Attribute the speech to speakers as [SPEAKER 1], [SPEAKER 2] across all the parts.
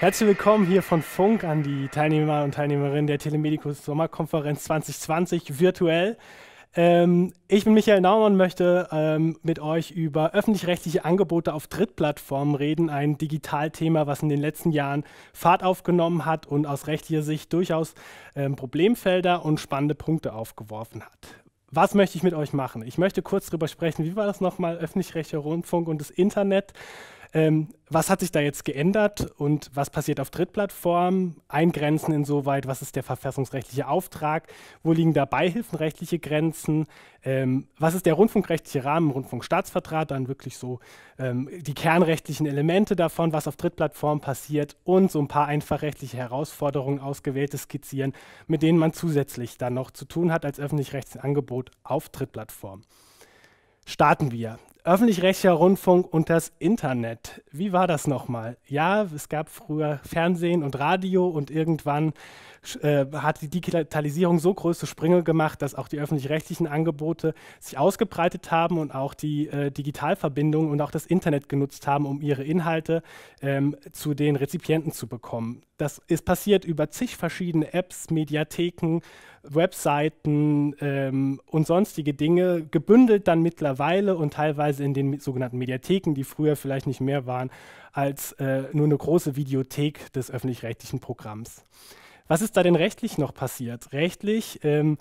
[SPEAKER 1] Herzlich willkommen hier von Funk an die Teilnehmer und Teilnehmerinnen der Telemedicus Sommerkonferenz 2020 virtuell. Ähm, ich bin Michael Naumann und möchte ähm, mit euch über öffentlich-rechtliche Angebote auf Drittplattformen reden, ein Digitalthema, was in den letzten Jahren Fahrt aufgenommen hat und aus rechtlicher Sicht durchaus ähm, Problemfelder und spannende Punkte aufgeworfen hat. Was möchte ich mit euch machen? Ich möchte kurz darüber sprechen, wie war das nochmal, öffentlich-rechtlicher Rundfunk und das Internet. Ähm, was hat sich da jetzt geändert und was passiert auf Drittplattformen? Eingrenzen insoweit, was ist der verfassungsrechtliche Auftrag? Wo liegen da beihilfenrechtliche Grenzen? Ähm, was ist der rundfunkrechtliche Rahmen, Rundfunkstaatsvertrag? Dann wirklich so ähm, die kernrechtlichen Elemente davon, was auf Drittplattformen passiert und so ein paar einfachrechtliche Herausforderungen ausgewählte skizzieren, mit denen man zusätzlich dann noch zu tun hat als öffentlich-rechtliches Angebot auf Drittplattformen starten wir öffentlich-rechtlicher Rundfunk und das Internet. Wie war das nochmal? Ja, es gab früher Fernsehen und Radio und irgendwann äh, hat die Digitalisierung so große Sprünge gemacht, dass auch die öffentlich-rechtlichen Angebote sich ausgebreitet haben und auch die äh, Digitalverbindungen und auch das Internet genutzt haben, um ihre Inhalte ähm, zu den Rezipienten zu bekommen. Das ist passiert über zig verschiedene Apps, Mediatheken, Webseiten ähm, und sonstige Dinge, gebündelt dann mittlerweile und teilweise in den sogenannten Mediatheken, die früher vielleicht nicht mehr waren, als äh, nur eine große Videothek des öffentlich-rechtlichen Programms. Was ist da denn rechtlich noch passiert? Rechtlich, ähm,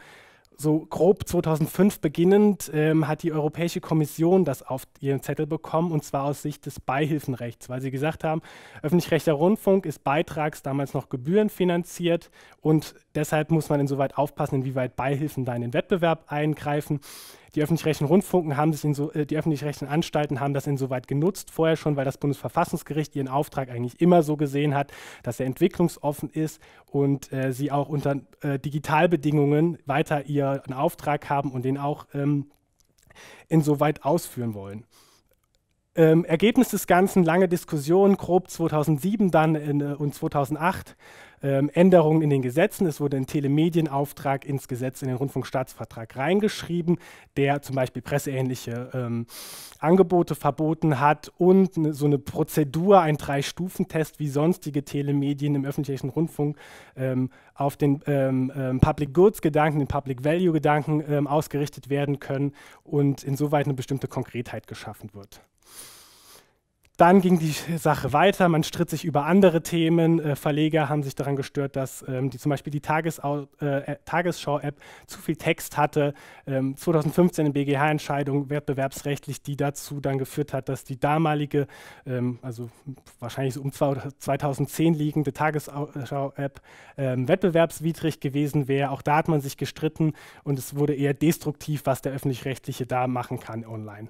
[SPEAKER 1] so grob 2005 beginnend, ähm, hat die Europäische Kommission das auf ihren Zettel bekommen, und zwar aus Sicht des Beihilfenrechts, weil sie gesagt haben, öffentlich rechter Rundfunk ist beitrags damals noch gebührenfinanziert und deshalb muss man insoweit aufpassen, inwieweit Beihilfen da in den Wettbewerb eingreifen. Die öffentlich-rechtlichen Rundfunken haben das in so, äh, die öffentlich-rechtlichen Anstalten haben das insoweit genutzt, vorher schon, weil das Bundesverfassungsgericht ihren Auftrag eigentlich immer so gesehen hat, dass er entwicklungsoffen ist und äh, sie auch unter äh, Digitalbedingungen weiter ihren Auftrag haben und den auch ähm, insoweit ausführen wollen. Ähm, Ergebnis des Ganzen, lange Diskussion, grob 2007 dann in, äh, und 2008, ähm, Änderungen in den Gesetzen. Es wurde ein Telemedienauftrag ins Gesetz, in den Rundfunkstaatsvertrag reingeschrieben, der zum Beispiel presseähnliche ähm, Angebote verboten hat und ne, so eine Prozedur, ein Drei-Stufen-Test, wie sonstige Telemedien im öffentlichen Rundfunk ähm, auf den ähm, ähm, Public Goods-Gedanken, den Public Value-Gedanken ausgerichtet werden können und insoweit eine bestimmte Konkretheit geschaffen wird. Dann ging die Sache weiter, man stritt sich über andere Themen. Äh, Verleger haben sich daran gestört, dass ähm, die, zum Beispiel die Tagesau äh, äh Tagesschau-App zu viel Text hatte. Ähm, 2015 eine BGH-Entscheidung wettbewerbsrechtlich, die dazu dann geführt hat, dass die damalige, ähm, also wahrscheinlich so um 2010 liegende Tagesschau-App ähm, wettbewerbswidrig gewesen wäre. Auch da hat man sich gestritten und es wurde eher destruktiv, was der öffentlich-rechtliche da machen kann online.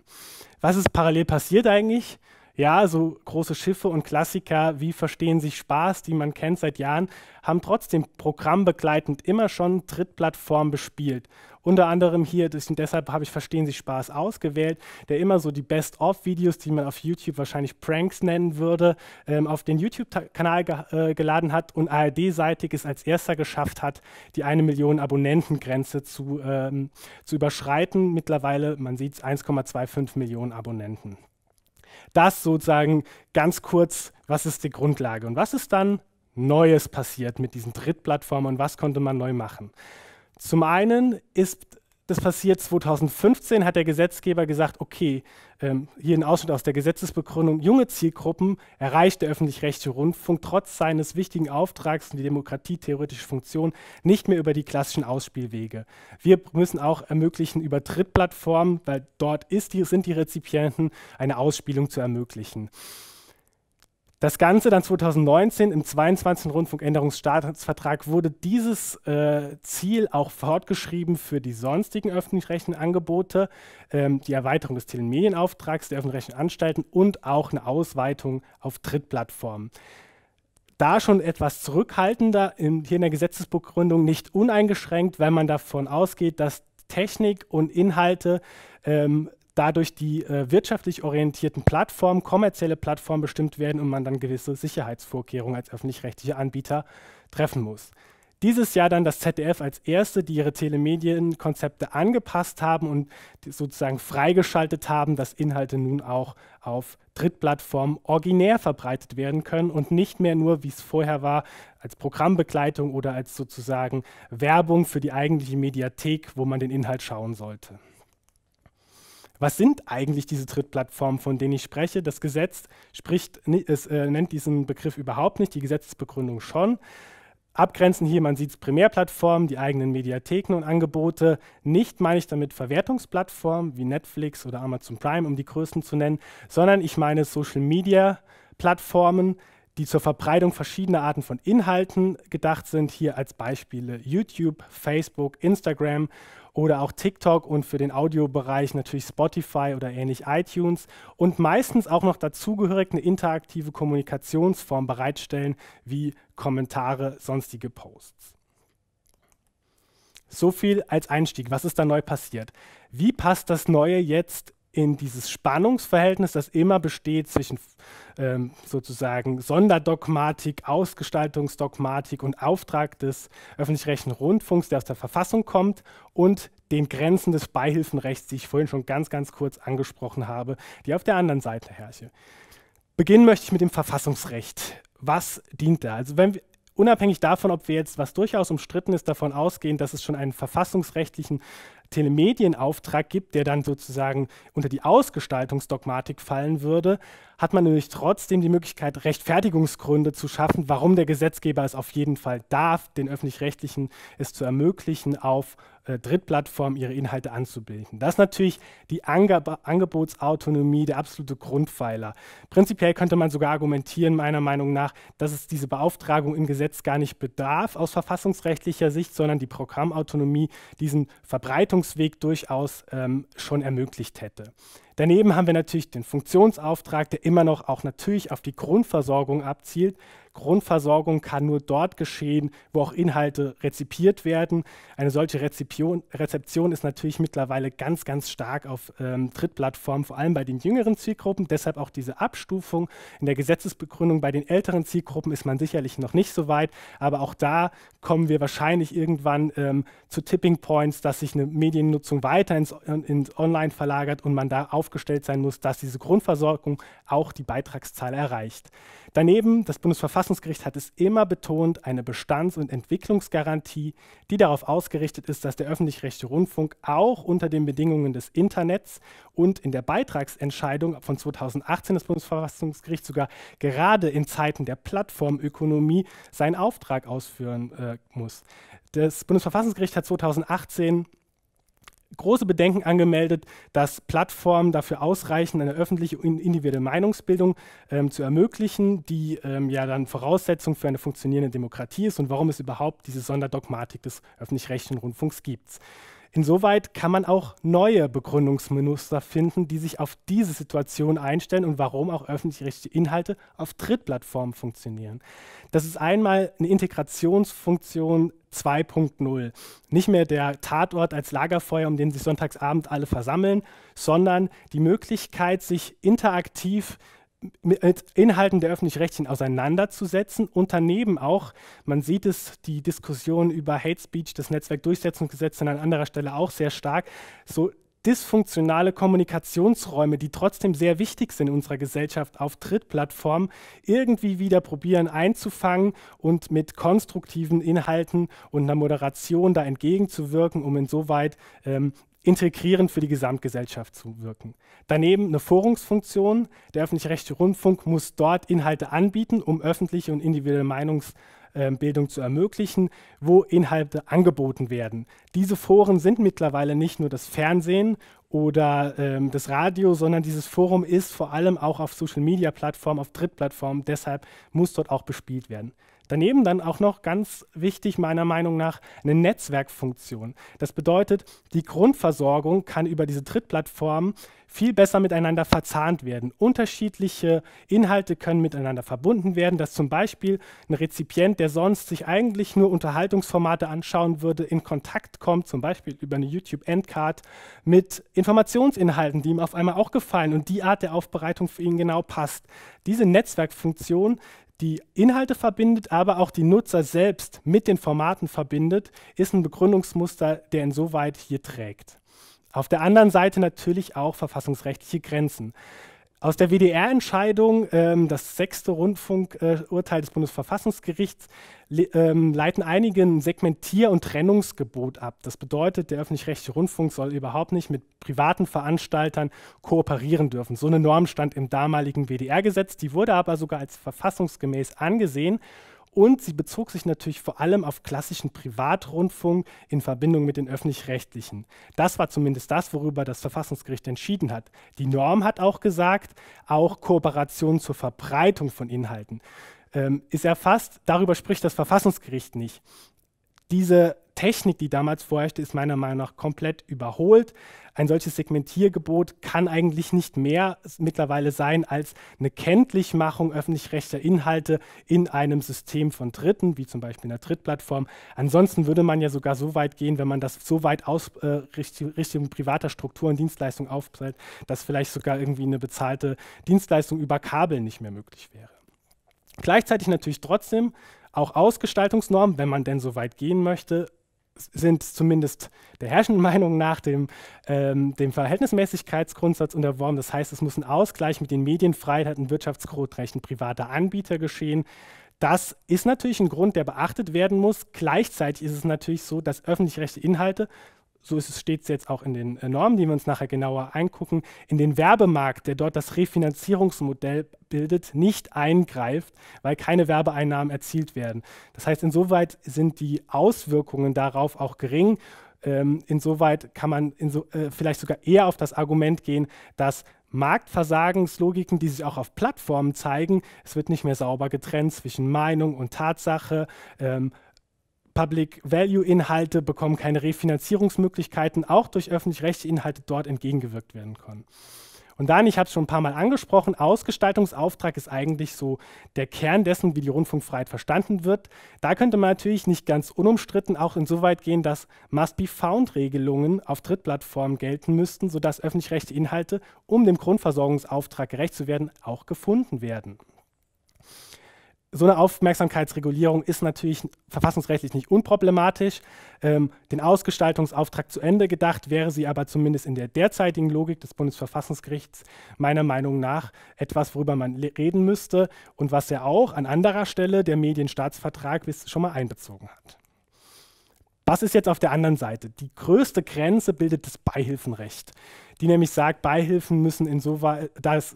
[SPEAKER 1] Was ist parallel passiert eigentlich? Ja, so große Schiffe und Klassiker wie Verstehen sich Spaß, die man kennt seit Jahren, haben trotzdem programmbegleitend immer schon Drittplattformen bespielt. Unter anderem hier, deshalb habe ich Verstehen Sie Spaß ausgewählt, der immer so die Best-of-Videos, die man auf YouTube wahrscheinlich Pranks nennen würde, ähm, auf den YouTube-Kanal ge äh, geladen hat und ARD-seitig es als erster geschafft hat, die eine Million Abonnentengrenze zu, ähm, zu überschreiten. Mittlerweile, man sieht es, 1,25 Millionen Abonnenten. Das sozusagen ganz kurz, was ist die Grundlage und was ist dann Neues passiert mit diesen Drittplattformen und was konnte man neu machen? Zum einen ist das passiert 2015, hat der Gesetzgeber gesagt, okay, ähm, hier ein Ausschnitt aus der Gesetzesbegründung, junge Zielgruppen erreicht der öffentlich-rechtliche Rundfunk trotz seines wichtigen Auftrags und die demokratietheoretische Funktion nicht mehr über die klassischen Ausspielwege. Wir müssen auch ermöglichen, über Drittplattformen, weil dort die, sind die Rezipienten, eine Ausspielung zu ermöglichen. Das Ganze dann 2019 im 22. Rundfunkänderungsstaatsvertrag wurde dieses äh, Ziel auch fortgeschrieben für die sonstigen öffentlich-rechtlichen Angebote, ähm, die Erweiterung des Telemedienauftrags der öffentlich-rechtlichen Anstalten und auch eine Ausweitung auf Drittplattformen. Da schon etwas zurückhaltender in, hier in der Gesetzesbegründung nicht uneingeschränkt, wenn man davon ausgeht, dass Technik und Inhalte ähm, dadurch die äh, wirtschaftlich orientierten Plattformen, kommerzielle Plattformen bestimmt werden und man dann gewisse Sicherheitsvorkehrungen als öffentlich-rechtlicher Anbieter treffen muss. Dieses Jahr dann das ZDF als erste, die ihre Telemedienkonzepte angepasst haben und sozusagen freigeschaltet haben, dass Inhalte nun auch auf Drittplattformen originär verbreitet werden können und nicht mehr nur, wie es vorher war, als Programmbegleitung oder als sozusagen Werbung für die eigentliche Mediathek, wo man den Inhalt schauen sollte. Was sind eigentlich diese Trittplattformen, von denen ich spreche? Das Gesetz spricht, es äh, nennt diesen Begriff überhaupt nicht, die Gesetzesbegründung schon. Abgrenzen hier, man sieht es, Primärplattformen, die eigenen Mediatheken und Angebote. Nicht meine ich damit Verwertungsplattformen wie Netflix oder Amazon Prime, um die größten zu nennen, sondern ich meine Social Media Plattformen, die zur Verbreitung verschiedener Arten von Inhalten gedacht sind. Hier als Beispiele YouTube, Facebook, Instagram oder auch TikTok und für den Audiobereich natürlich Spotify oder ähnlich iTunes und meistens auch noch dazugehörig eine interaktive Kommunikationsform bereitstellen wie Kommentare, sonstige Posts. So viel als Einstieg. Was ist da neu passiert? Wie passt das Neue jetzt in dieses Spannungsverhältnis, das immer besteht zwischen ähm, sozusagen Sonderdogmatik, Ausgestaltungsdogmatik und Auftrag des öffentlich-rechtlichen Rundfunks, der aus der Verfassung kommt, und den Grenzen des Beihilfenrechts, die ich vorhin schon ganz, ganz kurz angesprochen habe, die auf der anderen Seite herrschen. Beginnen möchte ich mit dem Verfassungsrecht. Was dient da? Also wenn wir, unabhängig davon, ob wir jetzt, was durchaus umstritten ist, davon ausgehen, dass es schon einen verfassungsrechtlichen Telemedienauftrag gibt, der dann sozusagen unter die Ausgestaltungsdogmatik fallen würde, hat man nämlich trotzdem die Möglichkeit, Rechtfertigungsgründe zu schaffen, warum der Gesetzgeber es auf jeden Fall darf, den öffentlich-rechtlichen es zu ermöglichen, auf äh, Drittplattformen ihre Inhalte anzubilden. Das ist natürlich die Angeb Angebotsautonomie der absolute Grundpfeiler. Prinzipiell könnte man sogar argumentieren, meiner Meinung nach, dass es diese Beauftragung im Gesetz gar nicht bedarf aus verfassungsrechtlicher Sicht, sondern die Programmautonomie diesen Verbreitungsweg durchaus ähm, schon ermöglicht hätte. Daneben haben wir natürlich den Funktionsauftrag, der immer noch auch natürlich auf die Grundversorgung abzielt. Grundversorgung kann nur dort geschehen, wo auch Inhalte rezipiert werden. Eine solche Rezipion, Rezeption ist natürlich mittlerweile ganz, ganz stark auf ähm, Drittplattformen, vor allem bei den jüngeren Zielgruppen. Deshalb auch diese Abstufung in der Gesetzesbegründung bei den älteren Zielgruppen ist man sicherlich noch nicht so weit. Aber auch da kommen wir wahrscheinlich irgendwann ähm, zu Tipping Points, dass sich eine Mediennutzung weiter ins, ins Online verlagert und man da auf aufgestellt sein muss, dass diese Grundversorgung auch die Beitragszahl erreicht. Daneben, das Bundesverfassungsgericht hat es immer betont, eine Bestands- und Entwicklungsgarantie, die darauf ausgerichtet ist, dass der öffentlich-rechtliche Rundfunk auch unter den Bedingungen des Internets und in der Beitragsentscheidung von 2018 des Bundesverfassungsgerichts sogar gerade in Zeiten der Plattformökonomie seinen Auftrag ausführen äh, muss. Das Bundesverfassungsgericht hat 2018 große Bedenken angemeldet, dass Plattformen dafür ausreichen, eine öffentliche und individuelle Meinungsbildung ähm, zu ermöglichen, die ähm, ja dann Voraussetzung für eine funktionierende Demokratie ist und warum es überhaupt diese Sonderdogmatik des öffentlich-rechtlichen Rundfunks gibt. Insoweit kann man auch neue Begründungsmuster finden, die sich auf diese Situation einstellen und warum auch öffentlich-rechtliche Inhalte auf Drittplattformen funktionieren. Das ist einmal eine Integrationsfunktion 2.0. Nicht mehr der Tatort als Lagerfeuer, um den sich sonntagsabend alle versammeln, sondern die Möglichkeit, sich interaktiv mit Inhalten der öffentlich-rechtlichen auseinanderzusetzen und daneben auch, man sieht es, die Diskussion über Hate Speech, das Netzwerkdurchsetzungsgesetz sind an anderer Stelle auch sehr stark, so dysfunktionale Kommunikationsräume, die trotzdem sehr wichtig sind in unserer Gesellschaft, auf Trittplattformen irgendwie wieder probieren einzufangen und mit konstruktiven Inhalten und einer Moderation da entgegenzuwirken, um insoweit ähm, integrierend für die Gesamtgesellschaft zu wirken. Daneben eine Forumsfunktion. Der öffentlich-rechtliche Rundfunk muss dort Inhalte anbieten, um öffentliche und individuelle Meinungsbildung ähm, zu ermöglichen, wo Inhalte angeboten werden. Diese Foren sind mittlerweile nicht nur das Fernsehen oder ähm, das Radio, sondern dieses Forum ist vor allem auch auf Social-Media-Plattformen, auf Drittplattformen. Deshalb muss dort auch bespielt werden. Daneben dann auch noch ganz wichtig meiner Meinung nach eine Netzwerkfunktion. Das bedeutet, die Grundversorgung kann über diese Drittplattformen viel besser miteinander verzahnt werden. Unterschiedliche Inhalte können miteinander verbunden werden, dass zum Beispiel ein Rezipient, der sonst sich eigentlich nur Unterhaltungsformate anschauen würde, in Kontakt kommt, zum Beispiel über eine YouTube-Endcard, mit Informationsinhalten, die ihm auf einmal auch gefallen und die Art der Aufbereitung für ihn genau passt. Diese Netzwerkfunktion die Inhalte verbindet, aber auch die Nutzer selbst mit den Formaten verbindet, ist ein Begründungsmuster, der insoweit hier trägt. Auf der anderen Seite natürlich auch verfassungsrechtliche Grenzen. Aus der WDR-Entscheidung, ähm, das sechste Rundfunkurteil äh, des Bundesverfassungsgerichts, le ähm, leiten einige ein Segmentier- und Trennungsgebot ab. Das bedeutet, der öffentlich-rechtliche Rundfunk soll überhaupt nicht mit privaten Veranstaltern kooperieren dürfen. So eine Norm stand im damaligen WDR-Gesetz, die wurde aber sogar als verfassungsgemäß angesehen und sie bezog sich natürlich vor allem auf klassischen Privatrundfunk in Verbindung mit den öffentlich-rechtlichen. Das war zumindest das, worüber das Verfassungsgericht entschieden hat. Die Norm hat auch gesagt, auch Kooperation zur Verbreitung von Inhalten ähm, ist erfasst. Darüber spricht das Verfassungsgericht nicht. Diese Technik, die damals vorherrschte, ist meiner Meinung nach komplett überholt. Ein solches Segmentiergebot kann eigentlich nicht mehr mittlerweile sein als eine Kenntlichmachung öffentlich rechter Inhalte in einem System von Dritten, wie zum Beispiel einer Drittplattform. Ansonsten würde man ja sogar so weit gehen, wenn man das so weit aus äh, Richtung, Richtung privater Strukturen Dienstleistungen aufzählt, dass vielleicht sogar irgendwie eine bezahlte Dienstleistung über Kabel nicht mehr möglich wäre. Gleichzeitig natürlich trotzdem auch Ausgestaltungsnormen, wenn man denn so weit gehen möchte, sind zumindest der herrschenden Meinung nach dem, ähm, dem Verhältnismäßigkeitsgrundsatz unterworfen. Das heißt, es muss ein Ausgleich mit den Medienfreiheiten, Wirtschaftsgrundrechten privater Anbieter geschehen. Das ist natürlich ein Grund, der beachtet werden muss. Gleichzeitig ist es natürlich so, dass öffentlich rechte Inhalte so ist es stets jetzt auch in den äh, Normen, die wir uns nachher genauer angucken, in den Werbemarkt, der dort das Refinanzierungsmodell bildet, nicht eingreift, weil keine Werbeeinnahmen erzielt werden. Das heißt, insoweit sind die Auswirkungen darauf auch gering. Ähm, insoweit kann man inso, äh, vielleicht sogar eher auf das Argument gehen, dass Marktversagenslogiken, die sich auch auf Plattformen zeigen. Es wird nicht mehr sauber getrennt zwischen Meinung und Tatsache. Ähm, Public Value Inhalte bekommen keine Refinanzierungsmöglichkeiten, auch durch öffentlich-rechtliche Inhalte dort entgegengewirkt werden können. Und dann, ich habe es schon ein paar Mal angesprochen, Ausgestaltungsauftrag ist eigentlich so der Kern dessen, wie die Rundfunkfreiheit verstanden wird. Da könnte man natürlich nicht ganz unumstritten auch insoweit gehen, dass Must-be-found-Regelungen auf Drittplattformen gelten müssten, sodass öffentlich-rechtliche Inhalte, um dem Grundversorgungsauftrag gerecht zu werden, auch gefunden werden so eine Aufmerksamkeitsregulierung ist natürlich verfassungsrechtlich nicht unproblematisch. Ähm, den Ausgestaltungsauftrag zu Ende gedacht wäre sie aber zumindest in der derzeitigen Logik des Bundesverfassungsgerichts meiner Meinung nach etwas, worüber man reden müsste und was ja auch an anderer Stelle der Medienstaatsvertrag schon mal einbezogen hat. Was ist jetzt auf der anderen Seite? Die größte Grenze bildet das Beihilfenrecht die nämlich sagt, Beihilfen müssen insoweit, da es,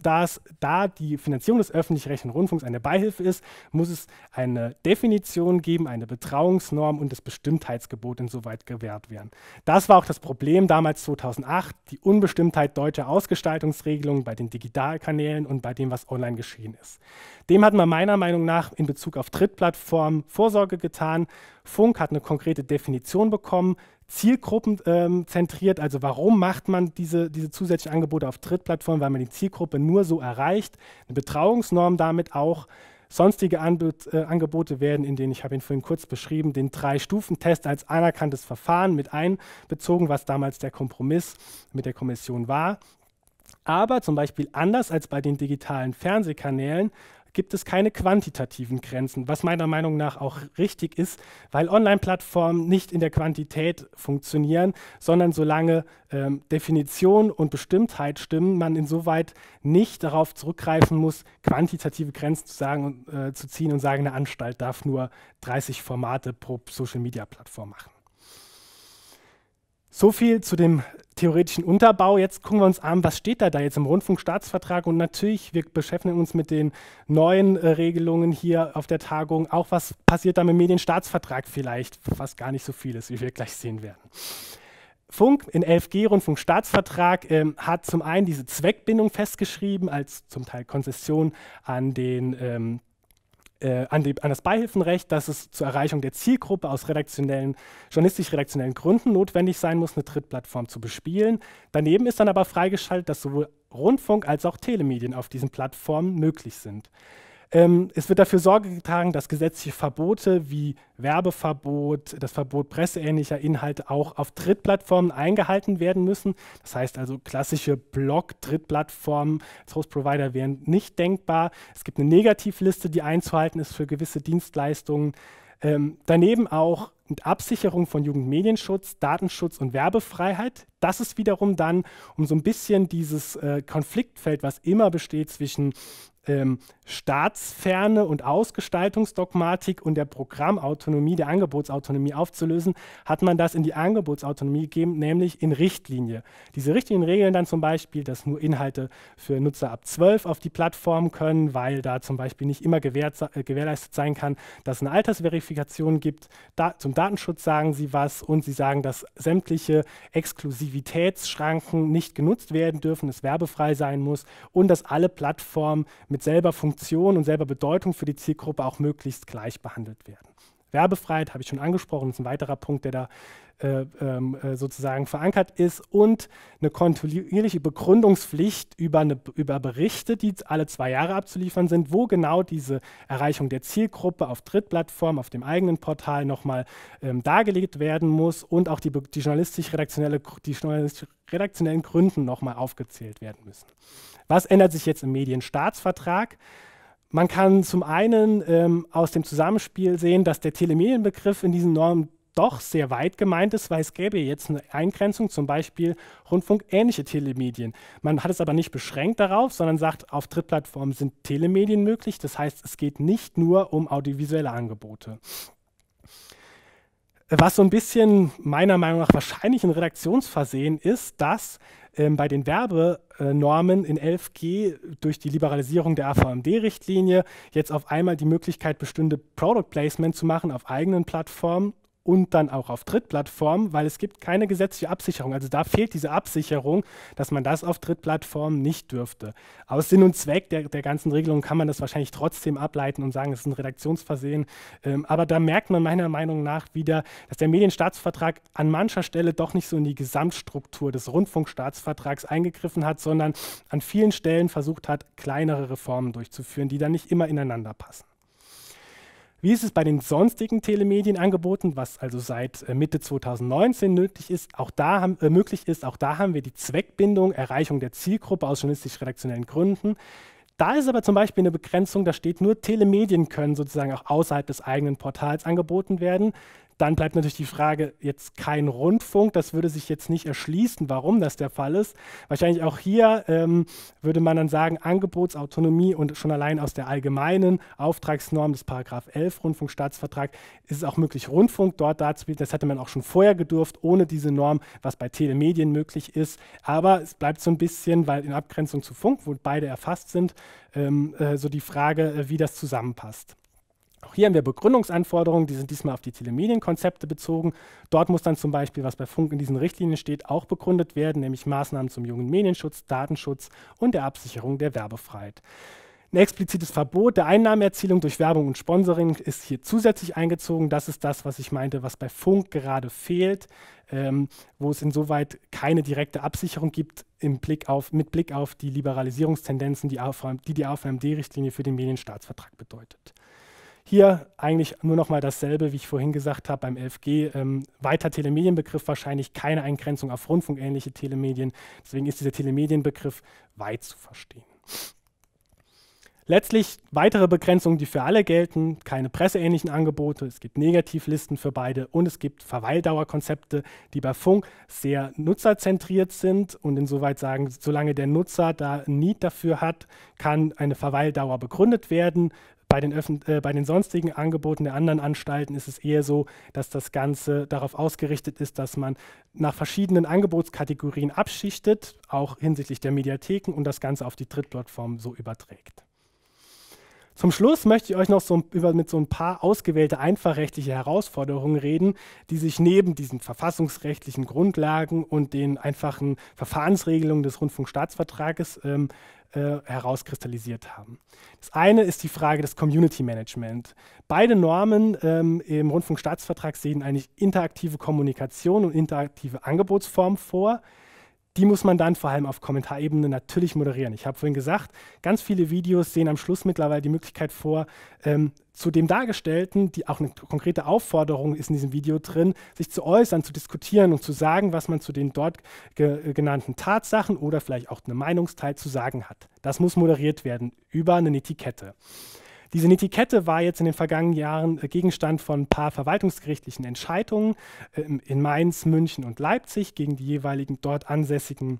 [SPEAKER 1] da, die Finanzierung des öffentlich-rechtlichen Rundfunks eine Beihilfe ist, muss es eine Definition geben, eine Betrauungsnorm und das Bestimmtheitsgebot insoweit gewährt werden. Das war auch das Problem damals 2008, die Unbestimmtheit deutscher Ausgestaltungsregelungen bei den Digitalkanälen und bei dem, was online geschehen ist. Dem hat man meiner Meinung nach in Bezug auf Drittplattformen Vorsorge getan. Funk hat eine konkrete Definition bekommen, zielgruppenzentriert. Ähm, also warum macht man diese, diese zusätzlichen Angebote auf Drittplattformen? Weil man die Zielgruppe nur so erreicht. Eine Betrauungsnorm damit auch. Sonstige Anbot, äh, Angebote werden in den, ich habe ihn vorhin kurz beschrieben, den Drei-Stufen-Test als anerkanntes Verfahren mit einbezogen, was damals der Kompromiss mit der Kommission war. Aber zum Beispiel anders als bei den digitalen Fernsehkanälen gibt es keine quantitativen Grenzen, was meiner Meinung nach auch richtig ist, weil Online-Plattformen nicht in der Quantität funktionieren, sondern solange ähm, Definition und Bestimmtheit stimmen, man insoweit nicht darauf zurückgreifen muss, quantitative Grenzen zu, sagen, äh, zu ziehen und sagen, eine Anstalt darf nur 30 Formate pro Social-Media-Plattform machen. So viel zu dem theoretischen Unterbau. Jetzt gucken wir uns an, was steht da da jetzt im Rundfunkstaatsvertrag. Und natürlich, wir beschäftigen uns mit den neuen äh, Regelungen hier auf der Tagung. Auch was passiert da mit dem Medienstaatsvertrag vielleicht, was gar nicht so viel ist, wie wir gleich sehen werden. Funk in 11G Rundfunkstaatsvertrag ähm, hat zum einen diese Zweckbindung festgeschrieben, als zum Teil Konzession an den ähm, äh, an, die, an, das Beihilfenrecht, dass es zur Erreichung der Zielgruppe aus redaktionellen, journalistisch-redaktionellen Gründen notwendig sein muss, eine Drittplattform zu bespielen. Daneben ist dann aber freigeschaltet, dass sowohl Rundfunk als auch Telemedien auf diesen Plattformen möglich sind. Ähm, es wird dafür Sorge getragen, dass gesetzliche Verbote wie Werbeverbot, das Verbot presseähnlicher Inhalte auch auf Drittplattformen eingehalten werden müssen. Das heißt also, klassische Blog-Drittplattformen als Host-Provider wären nicht denkbar. Es gibt eine Negativliste, die einzuhalten ist für gewisse Dienstleistungen. Ähm, daneben auch Absicherung von Jugendmedienschutz, Datenschutz und Werbefreiheit. Das ist wiederum dann, um so ein bisschen dieses äh, Konfliktfeld, was immer besteht zwischen ähm, staatsferne und Ausgestaltungsdogmatik und der Programmautonomie, der Angebotsautonomie aufzulösen, hat man das in die Angebotsautonomie gegeben, nämlich in Richtlinie. Diese Richtlinien regeln dann zum Beispiel, dass nur Inhalte für Nutzer ab 12 auf die Plattform können, weil da zum Beispiel nicht immer äh, gewährleistet sein kann, dass eine Altersverifikation gibt. Da, zum Datenschutz sagen sie was und sie sagen, dass sämtliche Exklusivitätsschranken nicht genutzt werden dürfen, es werbefrei sein muss und dass alle Plattformen mit selber Funktion und selber Bedeutung für die Zielgruppe auch möglichst gleich behandelt werden. Werbefreiheit habe ich schon angesprochen, ist ein weiterer Punkt, der da äh, ähm, äh, sozusagen verankert ist und eine kontinuierliche Begründungspflicht über, eine, über Berichte, die alle zwei Jahre abzuliefern sind, wo genau diese Erreichung der Zielgruppe auf Drittplattformen, auf dem eigenen Portal nochmal ähm, dargelegt werden muss und auch die, die journalistisch-redaktionelle, die journalistisch redaktionellen Gründen nochmal aufgezählt werden müssen. Was ändert sich jetzt im Medienstaatsvertrag? Man kann zum einen ähm, aus dem Zusammenspiel sehen, dass der Telemedienbegriff in diesen Normen doch sehr weit gemeint ist, weil es gäbe jetzt eine Eingrenzung, zum Beispiel rundfunkähnliche Telemedien. Man hat es aber nicht beschränkt darauf, sondern sagt, auf Drittplattformen sind Telemedien möglich. Das heißt, es geht nicht nur um audiovisuelle Angebote. Was so ein bisschen meiner Meinung nach wahrscheinlich ein Redaktionsversehen ist, dass ähm, bei den Werbenormen in 11G durch die Liberalisierung der AVMD-Richtlinie jetzt auf einmal die Möglichkeit bestünde, Product Placement zu machen auf eigenen Plattformen und dann auch auf Drittplattformen, weil es gibt keine gesetzliche Absicherung. Also da fehlt diese Absicherung, dass man das auf Drittplattformen nicht dürfte. Aus Sinn und Zweck der, der ganzen Regelung kann man das wahrscheinlich trotzdem ableiten und sagen, es ist ein Redaktionsversehen. Ähm, aber da merkt man meiner Meinung nach wieder, dass der Medienstaatsvertrag an mancher Stelle doch nicht so in die Gesamtstruktur des Rundfunkstaatsvertrags eingegriffen hat, sondern an vielen Stellen versucht hat, kleinere Reformen durchzuführen, die dann nicht immer ineinander passen. Wie ist es bei den sonstigen Telemedienangeboten, was also seit äh, Mitte 2019 nötig ist, auch da haben, äh, möglich ist? Auch da haben wir die Zweckbindung, Erreichung der Zielgruppe aus journalistisch-redaktionellen Gründen. Da ist aber zum Beispiel eine Begrenzung, da steht nur Telemedien können sozusagen auch außerhalb des eigenen Portals angeboten werden. Dann bleibt natürlich die Frage, jetzt kein Rundfunk, das würde sich jetzt nicht erschließen, warum das der Fall ist. Wahrscheinlich auch hier ähm, würde man dann sagen, Angebotsautonomie und schon allein aus der allgemeinen Auftragsnorm des Paragraph 11 Rundfunkstaatsvertrag ist es auch möglich, Rundfunk dort darzubieten. Das hätte man auch schon vorher gedurft, ohne diese Norm, was bei Telemedien möglich ist. Aber es bleibt so ein bisschen, weil in Abgrenzung zu Funk, wo beide erfasst sind, ähm, äh, so die Frage, äh, wie das zusammenpasst. Auch hier haben wir Begründungsanforderungen, die sind diesmal auf die Telemedienkonzepte bezogen. Dort muss dann zum Beispiel, was bei Funk in diesen Richtlinien steht, auch begründet werden, nämlich Maßnahmen zum jungen Medienschutz, Datenschutz und der Absicherung der Werbefreiheit. Ein explizites Verbot der Einnahmeerzielung durch Werbung und Sponsoring ist hier zusätzlich eingezogen. Das ist das, was ich meinte, was bei Funk gerade fehlt, ähm, wo es insoweit keine direkte Absicherung gibt im Blick auf, mit Blick auf die Liberalisierungstendenzen, die die, die AVMD-Richtlinie für den Medienstaatsvertrag bedeutet. Hier eigentlich nur noch mal dasselbe, wie ich vorhin gesagt habe beim 11G. Ähm, weiter Telemedienbegriff wahrscheinlich keine Eingrenzung auf rundfunkähnliche Telemedien. Deswegen ist dieser Telemedienbegriff weit zu verstehen. Letztlich weitere Begrenzungen, die für alle gelten, keine presseähnlichen Angebote, es gibt Negativlisten für beide und es gibt Verweildauerkonzepte, die bei Funk sehr nutzerzentriert sind und insoweit sagen, solange der Nutzer da ein Need dafür hat, kann eine Verweildauer begründet werden. Bei den, Öffn äh, bei den sonstigen Angeboten der anderen Anstalten ist es eher so, dass das Ganze darauf ausgerichtet ist, dass man nach verschiedenen Angebotskategorien abschichtet, auch hinsichtlich der Mediatheken und das Ganze auf die Drittplattform so überträgt. Zum Schluss möchte ich euch noch so über, mit so ein paar ausgewählte einfachrechtliche Herausforderungen reden, die sich neben diesen verfassungsrechtlichen Grundlagen und den einfachen Verfahrensregelungen des Rundfunkstaatsvertrages ähm, äh, herauskristallisiert haben. Das eine ist die Frage des Community Management. Beide Normen ähm, im Rundfunkstaatsvertrag sehen eigentlich interaktive Kommunikation und interaktive Angebotsform vor die muss man dann vor allem auf Kommentarebene natürlich moderieren. Ich habe vorhin gesagt, ganz viele Videos sehen am Schluss mittlerweile die Möglichkeit vor, ähm, zu dem Dargestellten, die auch eine konkrete Aufforderung ist in diesem Video drin, sich zu äußern, zu diskutieren und zu sagen, was man zu den dort ge genannten Tatsachen oder vielleicht auch eine Meinungsteil zu sagen hat. Das muss moderiert werden über eine Etikette. Diese Etikette war jetzt in den vergangenen Jahren äh, Gegenstand von ein paar verwaltungsgerichtlichen Entscheidungen äh, in Mainz, München und Leipzig gegen die jeweiligen dort ansässigen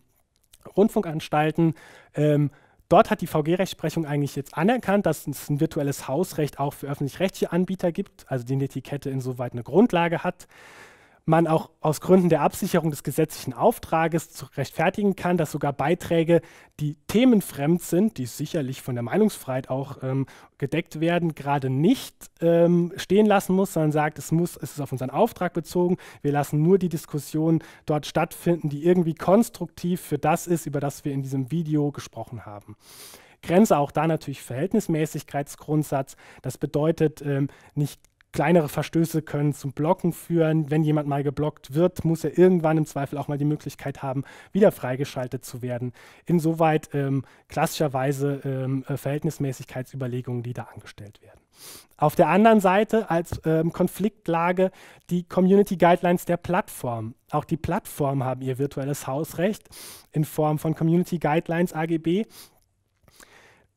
[SPEAKER 1] Rundfunkanstalten. Ähm, dort hat die VG-Rechtsprechung eigentlich jetzt anerkannt, dass es ein virtuelles Hausrecht auch für öffentlich-rechtliche Anbieter gibt, also die Etikette insoweit eine Grundlage hat man auch aus Gründen der Absicherung des gesetzlichen Auftrages rechtfertigen kann, dass sogar Beiträge, die themenfremd sind, die sicherlich von der Meinungsfreiheit auch ähm, gedeckt werden, gerade nicht ähm, stehen lassen muss, sondern sagt, es, muss, es ist auf unseren Auftrag bezogen, wir lassen nur die Diskussion dort stattfinden, die irgendwie konstruktiv für das ist, über das wir in diesem Video gesprochen haben. Grenze auch da natürlich Verhältnismäßigkeitsgrundsatz. Das bedeutet, ähm, nicht Kleinere Verstöße können zum Blocken führen. Wenn jemand mal geblockt wird, muss er irgendwann im Zweifel auch mal die Möglichkeit haben, wieder freigeschaltet zu werden. Insoweit ähm, klassischerweise ähm, äh, Verhältnismäßigkeitsüberlegungen, die da angestellt werden. Auf der anderen Seite als ähm, Konfliktlage die Community Guidelines der Plattform. Auch die Plattformen haben ihr virtuelles Hausrecht in Form von Community Guidelines AGB.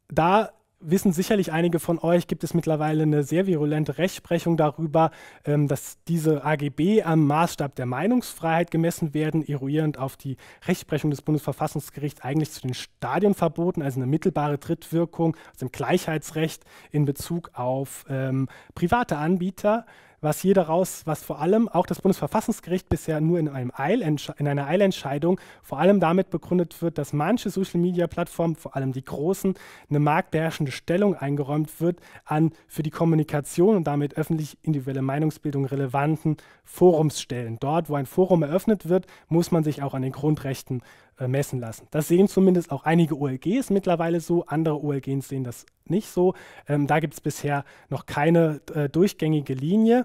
[SPEAKER 1] Da wissen sicherlich einige von euch, gibt es mittlerweile eine sehr virulente Rechtsprechung darüber, ähm, dass diese AGB am Maßstab der Meinungsfreiheit gemessen werden, eruierend auf die Rechtsprechung des Bundesverfassungsgerichts eigentlich zu den Stadionverboten, also eine mittelbare Trittwirkung aus also dem Gleichheitsrecht in Bezug auf ähm, private Anbieter was hier daraus, was vor allem auch das Bundesverfassungsgericht bisher nur in, einem Eilentsche in einer Eilentscheidung vor allem damit begründet wird, dass manche Social-Media-Plattformen, vor allem die großen, eine marktbeherrschende Stellung eingeräumt wird an für die Kommunikation und damit öffentlich individuelle Meinungsbildung relevanten Forumsstellen. Dort, wo ein Forum eröffnet wird, muss man sich auch an den Grundrechten äh, messen lassen. Das sehen zumindest auch einige OLGs mittlerweile so, andere OLGs sehen das nicht so. Ähm, da gibt es bisher noch keine äh, durchgängige Linie.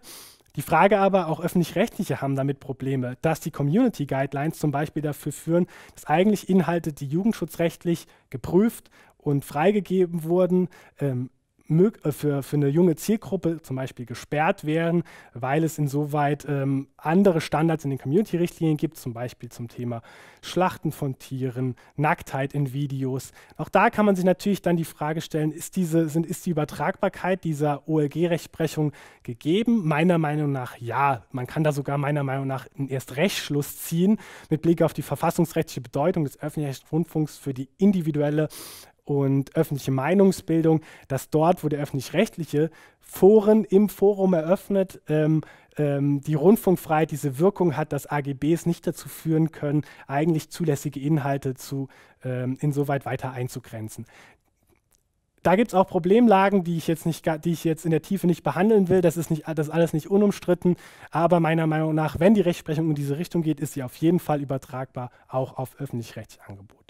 [SPEAKER 1] Die Frage aber, auch öffentlich-rechtliche haben damit Probleme, dass die Community Guidelines zum Beispiel dafür führen, dass eigentlich Inhalte, die jugendschutzrechtlich geprüft und freigegeben wurden, ähm, äh, für, für eine junge Zielgruppe zum Beispiel gesperrt werden, weil es insoweit ähm, andere Standards in den Community-Richtlinien gibt, zum Beispiel zum Thema Schlachten von Tieren, Nacktheit in Videos. Auch da kann man sich natürlich dann die Frage stellen, ist, diese, sind, ist die Übertragbarkeit dieser OLG-Rechtsprechung gegeben? Meiner Meinung nach ja. Man kann da sogar meiner Meinung nach einen Erstrechtsschluss ziehen mit Blick auf die verfassungsrechtliche Bedeutung des öffentlichen Rundfunks für die individuelle und öffentliche Meinungsbildung, dass dort, wo der öffentlich-rechtliche Foren im Forum eröffnet, ähm, ähm, die Rundfunkfreiheit diese Wirkung hat, dass AGBs nicht dazu führen können, eigentlich zulässige Inhalte zu ähm, insoweit weiter einzugrenzen. Da gibt es auch Problemlagen, die ich, jetzt nicht, die ich jetzt in der Tiefe nicht behandeln will. Das ist nicht, das alles nicht unumstritten. Aber meiner Meinung nach, wenn die Rechtsprechung in diese Richtung geht, ist sie auf jeden Fall übertragbar, auch auf öffentlich-rechtliche Angebote.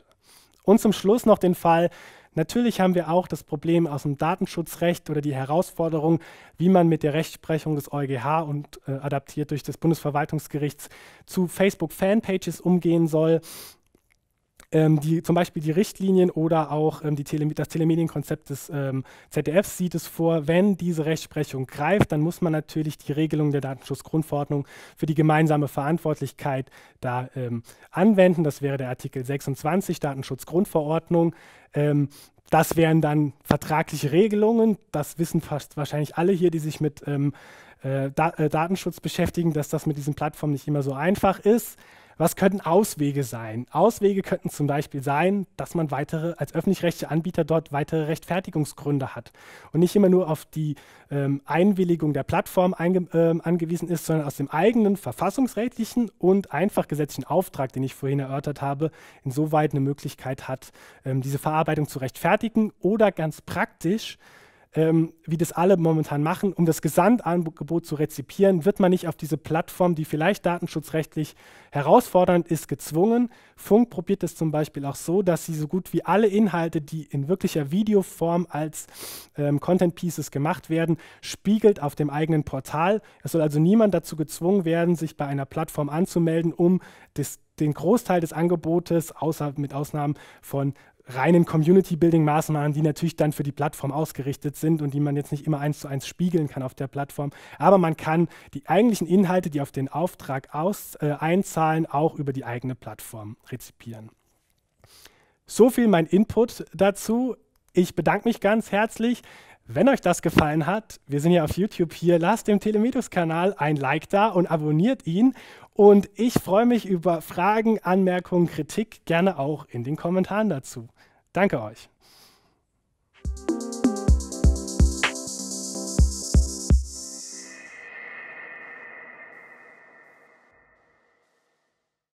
[SPEAKER 1] Und zum Schluss noch den Fall, natürlich haben wir auch das Problem aus dem Datenschutzrecht oder die Herausforderung, wie man mit der Rechtsprechung des EuGH und äh, adaptiert durch das Bundesverwaltungsgerichts zu Facebook-Fanpages umgehen soll ähm, die, zum Beispiel die Richtlinien oder auch ähm, die Tele das Telemedienkonzept des ähm, ZDFs sieht es vor, wenn diese Rechtsprechung greift, dann muss man natürlich die Regelung der Datenschutzgrundverordnung für die gemeinsame Verantwortlichkeit da ähm, anwenden. Das wäre der Artikel 26 Datenschutzgrundverordnung. Ähm, das wären dann vertragliche Regelungen. Das wissen fast wahrscheinlich alle hier, die sich mit ähm, äh, Da äh, Datenschutz beschäftigen, dass das mit diesen Plattformen nicht immer so einfach ist. Was könnten Auswege sein? Auswege könnten zum Beispiel sein, dass man weitere, als öffentlich-rechtlicher Anbieter dort weitere Rechtfertigungsgründe hat und nicht immer nur auf die ähm, Einwilligung der Plattform ähm, angewiesen ist, sondern aus dem eigenen verfassungsrechtlichen und einfach gesetzlichen Auftrag, den ich vorhin erörtert habe, insoweit eine Möglichkeit hat, ähm, diese Verarbeitung zu rechtfertigen oder ganz praktisch, ähm, wie das alle momentan machen, um das Gesamtangebot zu rezipieren, wird man nicht auf diese Plattform, die vielleicht datenschutzrechtlich herausfordernd ist, gezwungen. Funk probiert es zum Beispiel auch so, dass sie so gut wie alle Inhalte, die in wirklicher Videoform als ähm, Content Pieces gemacht werden, spiegelt auf dem eigenen Portal. Es soll also niemand dazu gezwungen werden, sich bei einer Plattform anzumelden, um das den Großteil des Angebotes, außer mit Ausnahmen von reinen Community-Building-Maßnahmen, die natürlich dann für die Plattform ausgerichtet sind und die man jetzt nicht immer eins zu eins spiegeln kann auf der Plattform. Aber man kann die eigentlichen Inhalte, die auf den Auftrag aus, äh, einzahlen, auch über die eigene Plattform rezipieren. So viel mein Input dazu. Ich bedanke mich ganz herzlich. Wenn euch das gefallen hat, wir sind ja auf YouTube hier, lasst dem Telemetus-Kanal ein Like da und abonniert ihn. Und ich freue mich über Fragen, Anmerkungen, Kritik, gerne auch in den Kommentaren dazu. Danke euch.